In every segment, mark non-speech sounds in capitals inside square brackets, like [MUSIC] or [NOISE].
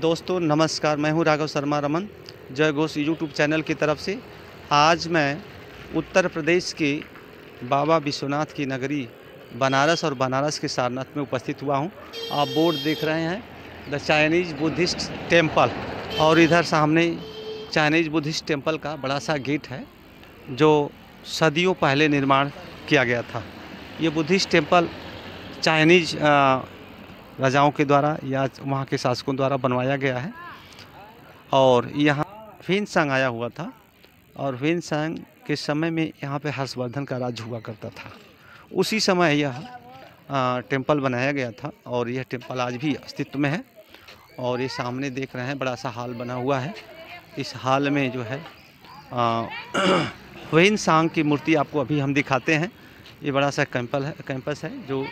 दोस्तों नमस्कार मैं हूं राघव शर्मा रमन जय घोष यूट्यूब चैनल की तरफ से आज मैं उत्तर प्रदेश के बाबा विश्वनाथ की नगरी बनारस और बनारस के सारनाथ में उपस्थित हुआ हूं आप बोर्ड देख रहे हैं द चाइनीज़ बुद्धिस्ट टेम्पल और इधर सामने चाइनीज़ बुद्धिस्ट टेम्पल का बड़ा सा गेट है जो सदियों पहले निर्माण किया गया था ये बुद्धिस्ट टेम्पल चाइनीज राजाओं के द्वारा या वहाँ के शासकों द्वारा बनवाया गया है और यहाँ सांग आया हुआ था और ह्वेनसांग के समय में यहाँ पे हर्षवर्धन का राज हुआ करता था उसी समय यह टेंपल बनाया गया था और यह टेंपल आज भी अस्तित्व में है और ये सामने देख रहे हैं बड़ा सा हाल बना हुआ है इस हाल में जो है वेन [CLEARS THROAT] सांग की मूर्ति आपको अभी हम दिखाते हैं ये बड़ा सा कैंपल है कैंपस है जो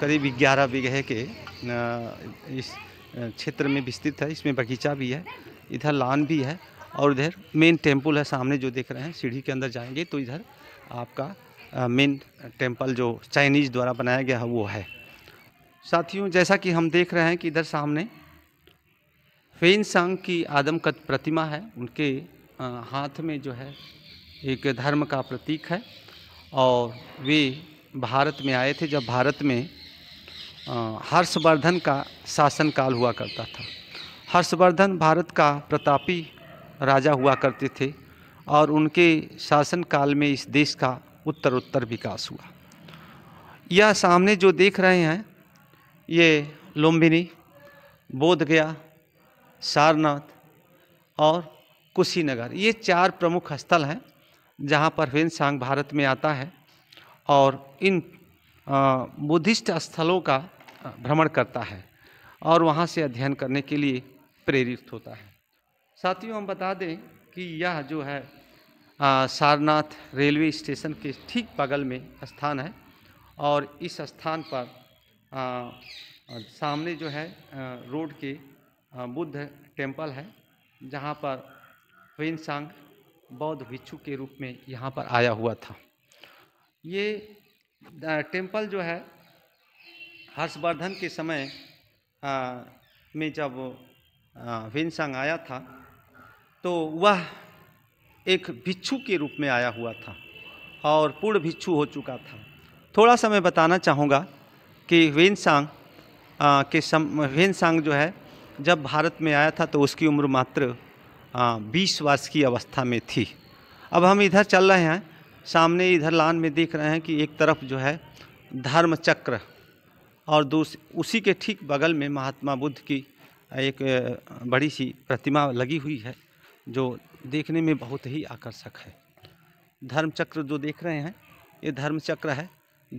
करीब ग्यारह बीघे के इस क्षेत्र में विस्तृत है इसमें बगीचा भी है इधर लान भी है और इधर मेन टेम्पल है सामने जो देख रहे हैं सीढ़ी के अंदर जाएंगे तो इधर आपका मेन टेम्पल जो चाइनीज़ द्वारा बनाया गया है वो है साथियों जैसा कि हम देख रहे हैं कि इधर सामने फेन सांग की आदमकद प्रतिमा है उनके हाथ में जो है एक धर्म का प्रतीक है और वे भारत में आए थे जब भारत में हर्षवर्धन का शासनकाल हुआ करता था हर्षवर्धन भारत का प्रतापी राजा हुआ करते थे और उनके शासनकाल में इस देश का उत्तर उत्तर विकास हुआ यह सामने जो देख रहे हैं ये लुम्बिनी बोध गया सारनाथ और कुशीनगर ये चार प्रमुख स्थल हैं जहाँ पर ह्वेन सांग भारत में आता है और इन बुद्धिस्ट स्थलों का भ्रमण करता है और वहाँ से अध्ययन करने के लिए प्रेरित होता है साथियों हम बता दें कि यह जो है आ, सारनाथ रेलवे स्टेशन के ठीक बगल में स्थान है और इस स्थान पर आ, सामने जो है रोड के बुद्ध टेम्पल है जहाँ पर वेनसांग बौद्ध भिक्षु के रूप में यहाँ पर आया हुआ था ये टेम्पल जो है हर्षवर्धन के समय आ, में जब भिनसंग आया था तो वह एक भिक्षु के रूप में आया हुआ था और पूर्ण भिक्षु हो चुका था थोड़ा सा मैं बताना चाहूँगा कि वेनसांग के सम वेनसांग जो है जब भारत में आया था तो उसकी उम्र मात्र बीस वर्ष की अवस्था में थी अब हम इधर चल रहे हैं सामने इधर लान में देख रहे हैं कि एक तरफ जो है धर्म चक्र और दूस उसी के ठीक बगल में महात्मा बुद्ध की एक बड़ी सी प्रतिमा लगी हुई है जो देखने में बहुत ही आकर्षक है धर्मचक्र जो देख रहे हैं ये धर्मचक्र है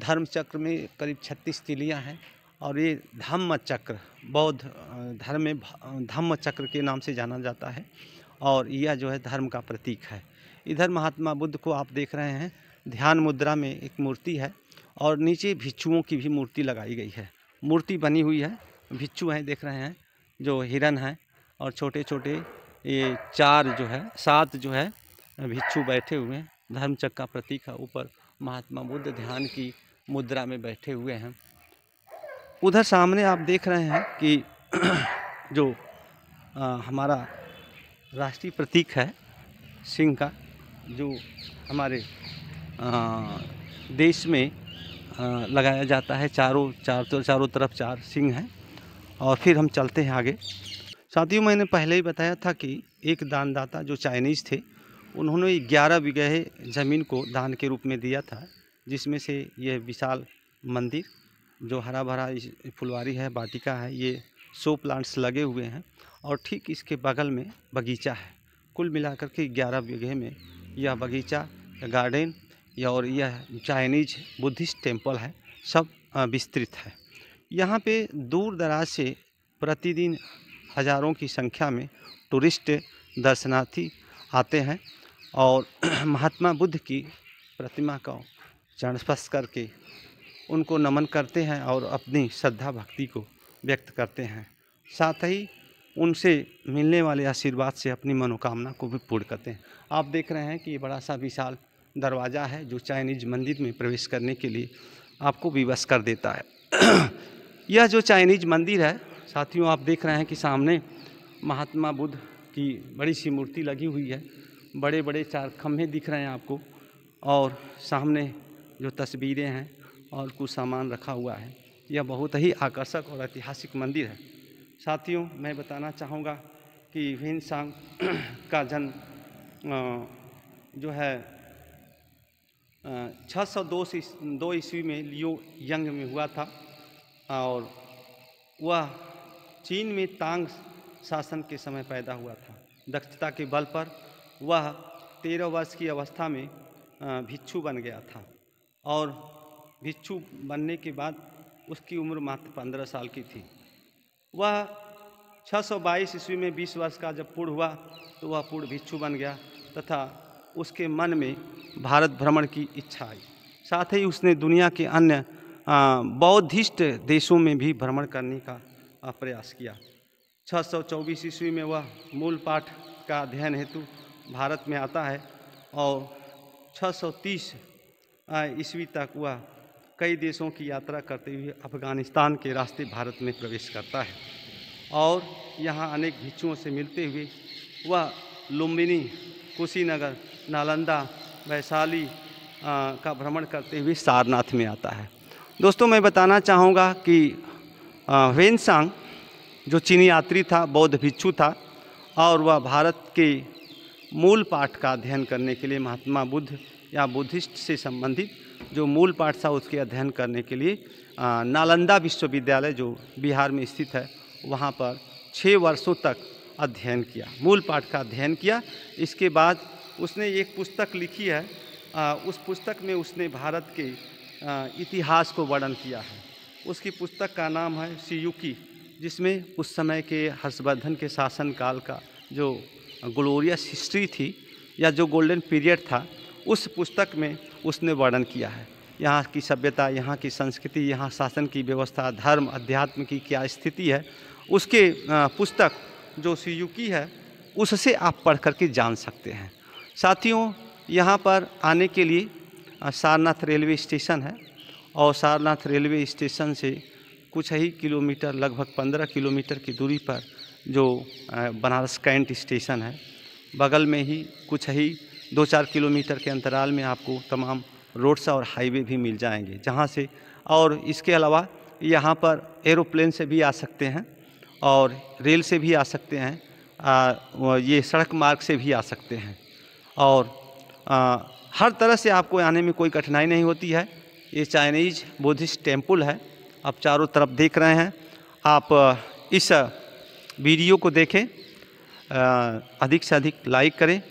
धर्मचक्र में करीब छत्तीस तिलियाँ हैं और ये धम्म चक्र बौद्ध धर्म में धम्म चक्र के नाम से जाना जाता है और यह जो है धर्म का प्रतीक है इधर महात्मा बुद्ध को आप देख रहे हैं ध्यान मुद्रा में एक मूर्ति है और नीचे भिक्षुओं की भी मूर्ति लगाई गई है मूर्ति बनी हुई है भिक्षु हैं देख रहे हैं जो हिरन हैं और छोटे छोटे ये चार जो है सात जो है भिक्षु बैठे हुए हैं धर्मचक का प्रतीक है ऊपर महात्मा बुद्ध ध्यान की मुद्रा में बैठे हुए हैं उधर सामने आप देख रहे हैं कि [CLEARS THROAT] जो आ, हमारा राष्ट्रीय प्रतीक है सिंह का जो हमारे आ, देश में लगाया जाता है चारों चार तो, चारों तरफ चार सिंह हैं और फिर हम चलते हैं आगे साथियों मैंने पहले ही बताया था कि एक दानदाता जो चाइनीज़ थे उन्होंने ग्यारह बीघे ज़मीन को दान के रूप में दिया था जिसमें से यह विशाल मंदिर जो हरा भरा फुलवारी है बाटिका है ये सो प्लांट्स लगे हुए हैं और ठीक इसके बगल में बगीचा है कुल मिलाकर के ग्यारह बीघे में यह बगीचा गार्डन और यह चाइनीज बुद्धिस्ट टेम्पल है सब विस्तृत है यहाँ पे दूर दराज से प्रतिदिन हज़ारों की संख्या में टूरिस्ट दर्शनार्थी आते हैं और [CLEARS THROAT] महात्मा बुद्ध की प्रतिमा का चरण स्पर्श करके उनको नमन करते हैं और अपनी श्रद्धा भक्ति को व्यक्त करते हैं साथ ही उनसे मिलने वाले आशीर्वाद से अपनी मनोकामना को भी पूर्ण करते हैं आप देख रहे हैं कि ये बड़ा सा विशाल दरवाज़ा है जो चाइनीज मंदिर में प्रवेश करने के लिए आपको विवश कर देता है [CLEARS THROAT] यह जो चाइनीज मंदिर है साथियों आप देख रहे हैं कि सामने महात्मा बुद्ध की बड़ी सी मूर्ति लगी हुई है बड़े बड़े चार खम्भे दिख रहे हैं आपको और सामने जो तस्वीरें हैं और कुछ सामान रखा हुआ है यह बहुत ही आकर्षक और ऐतिहासिक मंदिर है साथियों मैं बताना चाहूँगा कि भिनसांग [CLEARS THROAT] का जन्म जो है छः सौ दो ईस्वी में लियो यंग में हुआ था और वह चीन में तांग शासन के समय पैदा हुआ था दक्षता के बल पर वह तेरह वर्ष की अवस्था में भिक्षु बन गया था और भिक्षु बनने के बाद उसकी उम्र मात्र पंद्रह साल की थी वह 622 ईस्वी में 20 वर्ष का जब पूर्ण हुआ तो वह पूर्ण भिक्षु बन गया तथा उसके मन में भारत भ्रमण की इच्छा आई साथ ही उसने दुनिया के अन्य बौद्धिष्ट देशों में भी भ्रमण करने का प्रयास किया 624 ईस्वी में वह मूल पाठ का अध्ययन हेतु भारत में आता है और 630 ईस्वी तक वह कई देशों की यात्रा करते हुए अफ़गानिस्तान के रास्ते भारत में प्रवेश करता है और यहाँ अनेक भिक्षुओं से मिलते हुए वह लुम्बिनी कुशीनगर नालंदा वैशाली का भ्रमण करते हुए सारनाथ में आता है दोस्तों मैं बताना चाहूँगा कि वेनसांग जो चीनी यात्री था बौद्ध भिक्षु था और वह भारत के मूल पाठ का अध्ययन करने के लिए महात्मा बुद्ध या बुद्धिस्ट से संबंधित जो मूल पाठ था उसके अध्ययन करने के लिए नालंदा विश्वविद्यालय जो बिहार में स्थित है वहाँ पर छः वर्षों तक अध्ययन किया मूल पाठ का अध्ययन किया इसके बाद उसने एक पुस्तक लिखी है आ, उस पुस्तक में उसने भारत के आ, इतिहास को वर्णन किया है उसकी पुस्तक का नाम है सीयुकी जिसमें उस समय के हर्षवर्धन के शासनकाल का जो ग्लोरियस हिस्ट्री थी या जो गोल्डन पीरियड था उस पुस्तक में उसने वर्णन किया है यहाँ की सभ्यता यहाँ की संस्कृति यहाँ शासन की व्यवस्था धर्म अध्यात्म की क्या स्थिति है उसके पुस्तक जो सीयुकी है उससे आप पढ़ करके जान सकते हैं साथियों यहाँ पर आने के लिए सारनाथ रेलवे स्टेशन है और सारनाथ रेलवे स्टेशन से कुछ ही किलोमीटर लगभग पंद्रह किलोमीटर की दूरी पर जो बनारस कैंट स्टेशन है बगल में ही कुछ ही दो चार किलोमीटर के अंतराल में आपको तमाम रोड्स और हाईवे भी मिल जाएंगे जहाँ से और इसके अलावा यहाँ पर एरोप्लेन से भी आ सकते हैं और रेल से भी आ सकते हैं आ, ये सड़क मार्ग से भी आ सकते हैं और आ, हर तरह से आपको आने में कोई कठिनाई नहीं होती है ये चाइनीज बुद्धिस्ट टेम्पल है आप चारों तरफ देख रहे हैं आप इस वीडियो को देखें अधिक से अधिक लाइक करें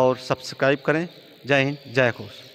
और सब्सक्राइब करें जय हिंद जय घोष